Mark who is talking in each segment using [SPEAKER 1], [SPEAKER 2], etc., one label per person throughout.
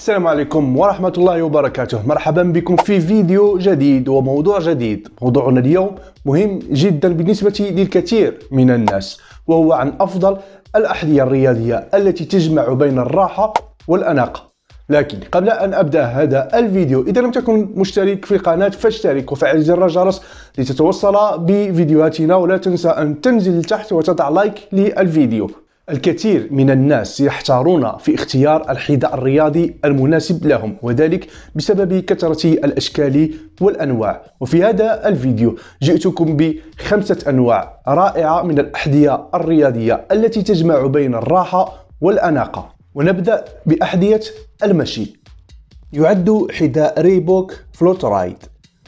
[SPEAKER 1] السلام عليكم ورحمة الله وبركاته مرحبا بكم في فيديو جديد وموضوع جديد موضوعنا اليوم مهم جدا بالنسبة للكثير من الناس وهو عن أفضل الأحذية الرياضية التي تجمع بين الراحة والأناقة لكن قبل أن أبدأ هذا الفيديو إذا لم تكن مشترك في القناة فاشترك وفعل زر الجرس لتتوصل بفيديوهاتنا ولا تنسى أن تنزل تحت وتضع لايك للفيديو الكثير من الناس يحتارون في اختيار الحذاء الرياضي المناسب لهم وذلك بسبب كثرة الأشكال والأنواع وفي هذا الفيديو جئتكم بخمسة أنواع رائعة من الأحذية الرياضية التي تجمع بين الراحة والأناقة ونبدأ بأحذية المشي يعد حذاء ريبوك فلوترايد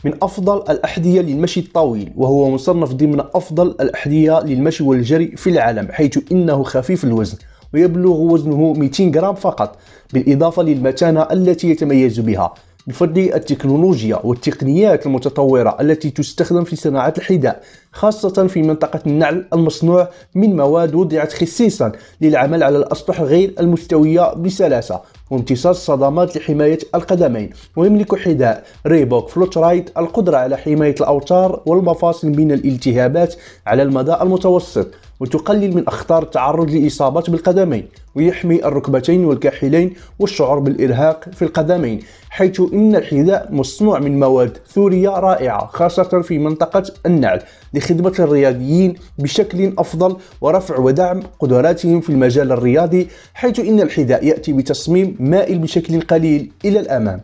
[SPEAKER 1] من أفضل الأحذية للمشي الطويل وهو مصنف ضمن أفضل الأحذية للمشي والجري في العالم حيث إنه خفيف الوزن ويبلغ وزنه 200 غرام فقط بالإضافة للمتانة التي يتميز بها بفضل التكنولوجيا والتقنيات المتطورة التي تستخدم في صناعة الحذاء خاصة في منطقة النعل المصنوع من مواد وضعت خصيصا للعمل على الأسطح غير المستوية بسلاسة وامتصاص صدمات لحماية القدمين ويملك حذاء ريبوك فلوت رايت القدرة على حماية الأوتار والمفاصل من الالتهابات على المدى المتوسط وتقلل من أخطار التعرض لإصابات بالقدمين ويحمي الركبتين والكاحلين والشعور بالإرهاق في القدمين حيث إن الحذاء مصنوع من مواد ثورية رائعة خاصة في منطقة النعل لخدمة الرياضيين بشكل أفضل ورفع ودعم قدراتهم في المجال الرياضي حيث إن الحذاء يأتي بتصميم مائل بشكل قليل إلى الأمام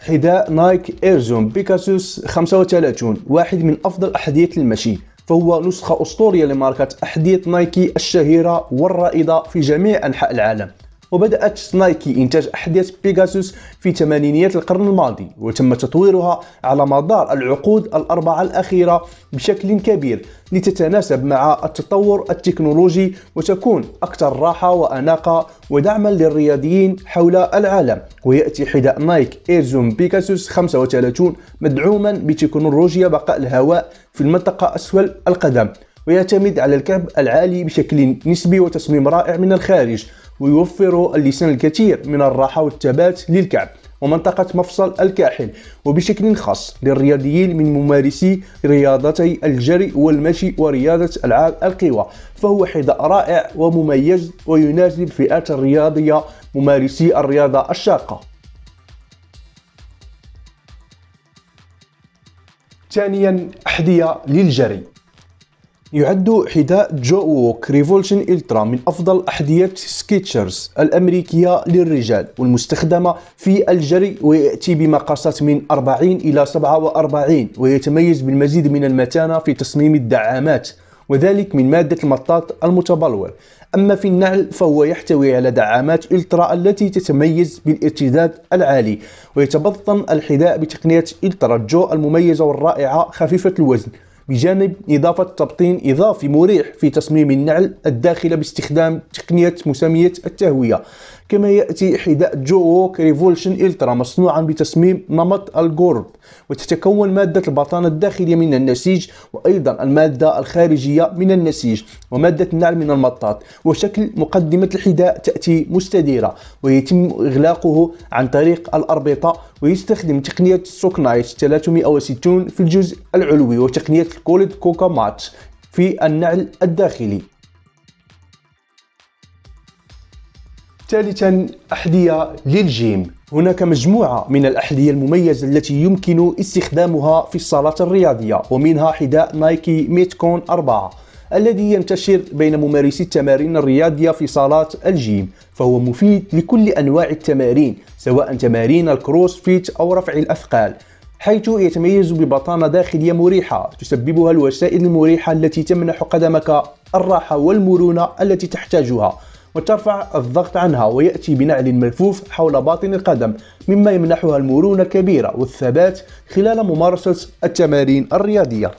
[SPEAKER 1] حذاء نايك إيرزون بيكاسوس 35 واحد من أفضل أحذية المشي فهو نسخة أسطورية لماركة أحذية نايكي الشهيرة والرائدة في جميع أنحاء العالم وبدأت نايكي إنتاج أحذية بيغاسوس في ثمانينيات القرن الماضي وتم تطويرها على مدار العقود الأربعة الأخيرة بشكل كبير لتتناسب مع التطور التكنولوجي وتكون أكثر راحة وأناقة ودعما للرياضيين حول العالم ويأتي حذاء نايك إيرزوم بيجاسوس 35 مدعوما بتكنولوجيا بقاء الهواء في المنطقة أسفل القدم ويعتمد على الكعب العالي بشكل نسبي وتصميم رائع من الخارج ويوفر اللسان الكثير من الراحة والثبات للكعب ومنطقة مفصل الكاحل وبشكل خاص للرياضيين من ممارسي رياضتي الجري والمشي ورياضة ألعاب القوى فهو حذاء رائع ومميز ويناسب فئات الرياضية ممارسي الرياضة الشاقة ثانيا أحذية للجري يعد حذاء جو ووك ريفولشن الترا من افضل احذيه سكيتشرز الامريكيه للرجال والمستخدمه في الجري وياتي بمقاسات من 40 الى 47 ويتميز بالمزيد من المتانه في تصميم الدعامات وذلك من مادة المطاط المتبلور أما في النعل فهو يحتوي على دعامات إلترا التي تتميز بالارتداد العالي ويتبطن الحذاء بتقنية إلترا جو المميزة والرائعة خفيفة الوزن بجانب إضافة تبطين إضافي مريح في تصميم النعل الداخلة باستخدام تقنية مسامية التهوية كما يأتي حذاء جوك ريفولشن إلترا مصنوعا بتصميم نمط الجورب وتتكون مادة البطانة الداخلية من النسيج وأيضا المادة الخارجية من النسيج ومادة النعل من المطاط وشكل مقدمة الحذاء تأتي مستديرة ويتم إغلاقه عن طريق الأربطة ويستخدم تقنية السوكنايت 360 في الجزء العلوي وتقنية الكولد كوكا مات في النعل الداخلي ثالثا أحذية للجيم هناك مجموعة من الأحذية المميزة التي يمكن استخدامها في الصالة الرياضية ومنها حذاء نايكي ميتكون 4 الذي ينتشر بين ممارسي التمارين الرياضية في صالات الجيم فهو مفيد لكل أنواع التمارين سواء تمارين الكروس فيت أو رفع الأثقال حيث يتميز ببطانة داخلية مريحة تسببها الوسائل المريحة التي تمنح قدمك الراحة والمرونة التي تحتاجها وترفع الضغط عنها ويأتي بنعل ملفوف حول باطن القدم مما يمنحها المرونة كبيرة والثبات خلال ممارسة التمارين الرياضية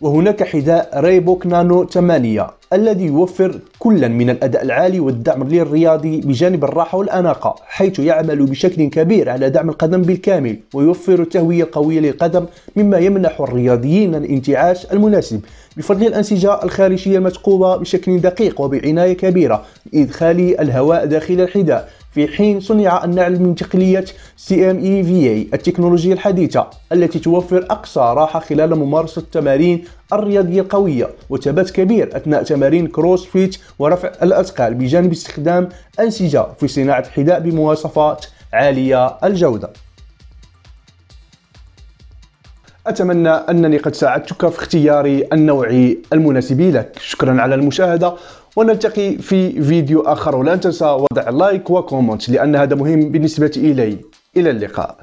[SPEAKER 1] وهناك حذاء ريبوك نانو 8 الذي يوفر كلا من الأداء العالي والدعم للرياضي بجانب الراحة والأناقة حيث يعمل بشكل كبير على دعم القدم بالكامل ويوفر التهوية القوية للقدم مما يمنح الرياضيين الانتعاش المناسب بفضل الأنسجة الخارجية المثقوبة بشكل دقيق وبعناية كبيرة لإدخال الهواء داخل الحذاء في حين صنع النعل من تقنية CMEVA التكنولوجيا الحديثة التي توفر أقصى راحة خلال ممارسة التمارين الرياضية القوية وثبات كبير أثناء تمارين كروس فيت ورفع الأثقال بجانب استخدام أنسجة في صناعة حذاء بمواصفات عالية الجودة أتمنى أنني قد ساعدتك في اختيار النوع المناسب لك شكرا على المشاهدة ونلتقي في فيديو آخر ولا تنسى وضع لايك وكومنت لأن هذا مهم بالنسبة إلي إلى اللقاء